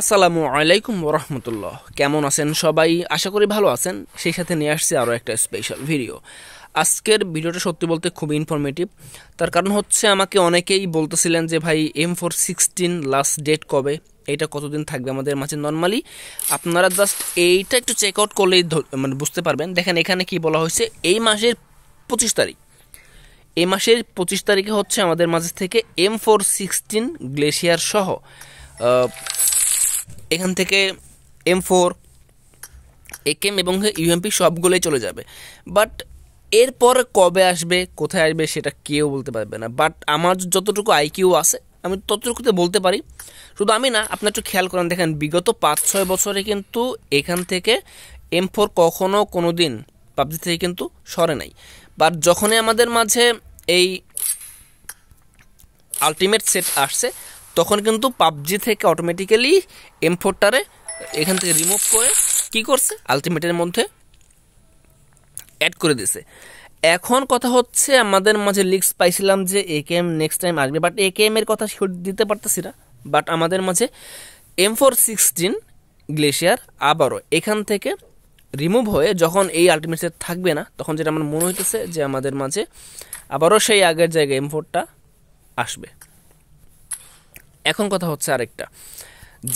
আসসালামু আলাইকুম রহমতুল্লাহ কেমন আছেন সবাই আশা করি ভালো আছেন সেই সাথে নিয়ে আসছি আরও একটা স্পেশাল ভিডিও আজকের ভিডিওটা সত্যি বলতে খুবই ইনফরমেটিভ তার কারণ হচ্ছে আমাকে অনেকেই বলতেছিলেন যে ভাই M four sixteen last date কবে এটা কতদিন থাকবে আমাদের মাঝে নর্মালি আপনারা জাস্ট এইটা একটু চেক আউট করলেই মানে বুঝতে পারবেন দেখেন এখানে কি বলা হয়েছে এই মাসের পঁচিশ তারিখ এ মাসের পঁচিশ তারিখে হচ্ছে আমাদের মাঝে থেকে এম ফোর সিক্সটিন গ্লেশিয়ার সহ এখান থেকে এম ফোর একেম এবং ইউএমপি সবগুলোই চলে যাবে বাট এরপর কবে আসবে কোথায় আসবে সেটা কেউ বলতে পারবে না বাট আমার যতটুকু আইকিউ আছে আমি ততটুকুতে বলতে পারি শুধু আমি না আপনার একটু খেয়াল করেন দেখেন বিগত পাঁচ ছয় বছরে কিন্তু এখান থেকে এম ফোর কখনও কোনো দিন পাবজি থেকে কিন্তু সরে নাই বাট যখনই আমাদের মাঝে এই আলটিমেট সেট আসছে তখন কিন্তু পাবজি থেকে অটোমেটিক্যালি এম ফোরটারে এখান থেকে রিমুভ করে কি করছে আলটিমেটের মধ্যে অ্যাড করে দিছে এখন কথা হচ্ছে আমাদের মাঝে লিক্স পাইছিলাম যে A K M next time আসবে বাট এ কে এম এর কথা দিতে পারতেছি না বাট আমাদের মাঝে এম ফোর সিক্সটিন গ্লেশিয়ার আবারও এখান থেকে রিমুভ হয়ে যখন এই আলটিমেট সেট থাকবে না তখন যেটা আমার মনে হইতেছে যে আমাদের মাঝে আবারও সেই আগের জায়গায় এম ফোরটা আসবে এখন কথা হচ্ছে আরেকটা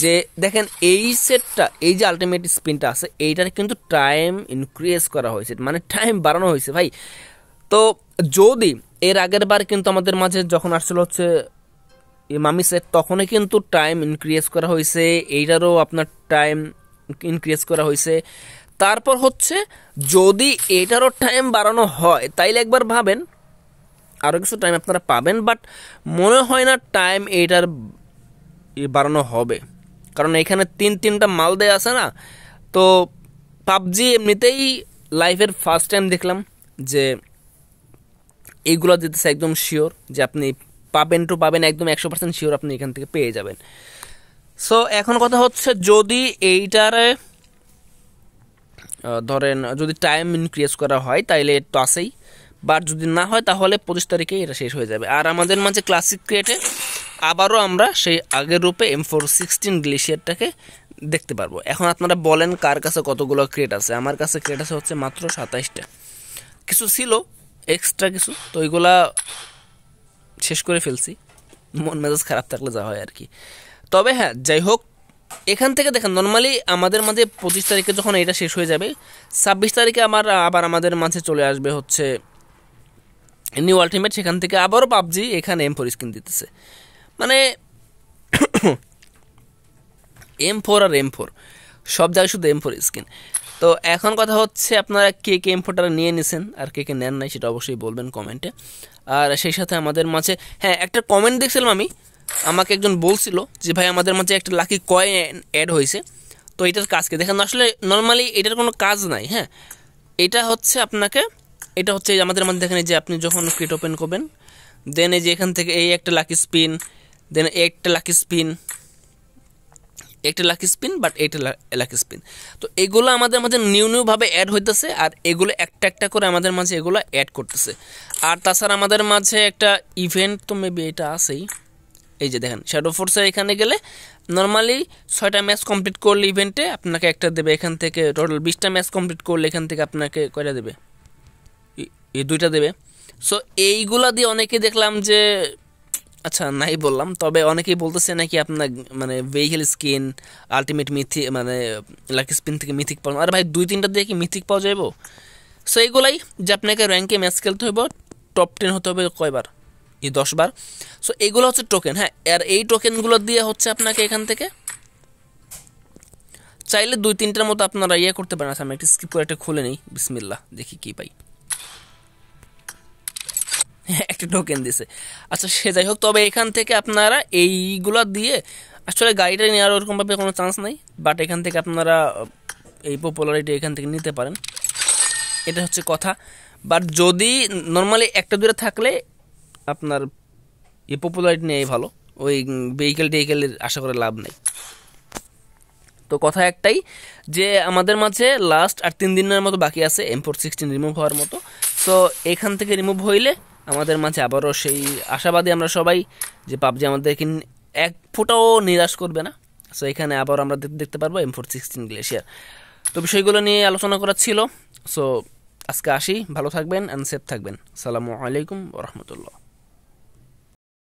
যে দেখেন এই সেটটা এই যে আলটিমেট স্পিনটা আছে এইটার কিন্তু টাইম ইনক্রিজ করা হয়েছে মানে টাইম বাড়ানো হয়েছে ভাই তো যদি এর আগের বার কিন্তু আমাদের মাঝে যখন আসছিল হচ্ছে মামি সেট তখনই কিন্তু টাইম ইনক্রিজ করা হয়েছে এইটারও আপনার টাইম ইনক্রিজ করা হয়েছে তারপর হচ্ছে যদি এটারও টাইম বাড়ানো হয় তাইলে একবার ভাবেন আরও কিছু টাইম আপনারা পাবেন বাট মনে হয় না টাইম এটার বাড়ানো হবে কারণ এখানে তিন তিনটা মাল দেয় আছে না তো পাবজি এমনিতেই লাইফের ফার্স্ট টাইম দেখলাম যে এইগুলো দিতেছে একদম শিওর যে আপনি পাবেন টু পাবেন একদম একশো পার্সেন্ট শিওর আপনি এখান থেকে পেয়ে যাবেন সো এখন কথা হচ্ছে যদি এইটারে ধরেন যদি টাইম ইনক্রিজ করা হয় তাইলে তো আসেই বাট যদি না হয় তাহলে পঁচিশ তারিখে এটা শেষ হয়ে যাবে আর আমাদের মাঝে ক্লাসিক ক্রিয়েটে আবারও আমরা সেই আগের রূপে এম ফোর সিক্সটিন গ্লেশিয়ারটাকে দেখতে পারবো এখন আপনারা বলেন কার কাছে কতগুলো ক্রেট আছে আমার কাছে ক্রেট আছে হচ্ছে মাত্র সাতাইশটা কিছু ছিল এক্সট্রা কিছু তো ওইগুলা শেষ করে ফেলছি মন মেজাজ খারাপ থাকলে যা হয় আর কি তবে হ্যাঁ যাই হোক এখান থেকে দেখেন নর্মালি আমাদের মাঝে পঁচিশ তারিখে যখন এটা শেষ হয়ে যাবে ছাব্বিশ তারিখে আমার আবার আমাদের মাঝে চলে আসবে হচ্ছে নিউ আলটিমেট সেখান থেকে আবারও পাবজি এখানে এম ফোর স্কিন দিতেছে মানে এম ফোর আর এম ফোর সব জায়গায় শুধু এম ফোর স্কিন তো এখন কথা হচ্ছে আপনারা কে কে এম ফোরটা নিয়ে নিছেন আর কে কে নেন নাই সেটা অবশ্যই বলবেন কমেন্টে আর সেই সাথে আমাদের মাঝে হ্যাঁ একটা কমেন্ট দেখছিলাম আমি আমাকে একজন বলছিল যে ভাই আমাদের মাঝে একটা লাকি কয়েন অ্যাড হয়েছে তো এটার কাজকে দেখেন আসলে নর্মালি এটার কোনো কাজ নাই হ্যাঁ এটা হচ্ছে আপনাকে এটা হচ্ছে আমাদের মধ্যে দেখেন যে আপনি যখন ক্রিট ওপেন করবেন দেন এই যে এখান থেকে এই একটা লাকি স্পিন দেন একটা লাকি স্পিন একটা লাকি স্পিন বাট এইটা লাকি স্পিন তো এগুলো আমাদের মাঝে নিউ নিউভাবে অ্যাড হইতেছে আর এগুলো একটা একটা করে আমাদের মাঝে এগুলো অ্যাড করতেছে আর তাছাড়া আমাদের মাঝে একটা ইভেন্ট তো মেবি এটা আছেই এই যে দেখেন শ্যাডো ফোর্সে এখানে গেলে নর্মালি ছয়টা ম্যাচ কমপ্লিট করলে ইভেন্টে আপনাকে একটা দেবে এখান থেকে টোটাল বিশটা ম্যাচ কমপ্লিট করলে এখান থেকে আপনাকে কয়টা দেবে এই দুইটা দেবে সো এইগুলা দিয়ে অনেকে দেখলাম যে আচ্ছা নাই বললাম তবে অনেকেই বলতেছে নাকি আপনার মানে ভেহিকেল স্কিন আলটিমেট মিথি মানে লাকি স্পিন থেকে মিথিক পাওয়া আরে ভাই দুই তিনটা দিয়ে কি মিথিক পাওয়া যাইব সো এইগুলাই যে আপনাকে র্যাঙ্কে ম্যাচ খেলতে হইব টপ টেন হতে হবে কয়বার এই দশবার সো এগুলো হচ্ছে টোকেন হ্যাঁ আর এই টোকেনগুলো দিয়ে হচ্ছে আপনাকে এখান থেকে চাইলে দুই তিনটার মতো আপনারা ইয়ে করতে পারেন আচ্ছা আমি একটা স্কিপ করে একটা খুলে নিই বিসমিল্লা দেখি কী পাই একটা টোকেন দিছে আচ্ছা সে যাই হোক তবে এখান থেকে আপনারা এইগুলো দিয়ে আসলে গাড়িটা নেওয়ার ওরকমভাবে কোনো চান্স নাই বাট এখান থেকে আপনারা এই পপুলারিটি এখান থেকে নিতে পারেন এটা হচ্ছে কথা বাট যদি নর্মালি একটা দূরে থাকলে আপনার এই পপুলারিটি নিয়েই ভালো ওই ভেহিকেল টেহিকেলের আশা করে লাভ নেই তো কথা একটাই যে আমাদের মাঝে লাস্ট আর তিন দিনের মতো বাকি আছে এম ফোর সিক্সটিন রিমুভ হওয়ার মতো সো এখান থেকে রিমুভ হইলে আমাদের মাঝে আবারও সেই আশাবাদী আমরা সবাই যে পাবজি এখানে এক ফোটাও নিরাশ করবে না সো এখানে আবার আমরা দেখতে পারবো এম ফোর সিক্সটিন গ্লেশিয়ার তো বিষয়গুলো নিয়ে আলোচনা করা ছিল সো আজকে আসি ভালো থাকবেন অ্যান্ড সেফ থাকবেন সালামু আলাইকুম রহমতুল্লাহ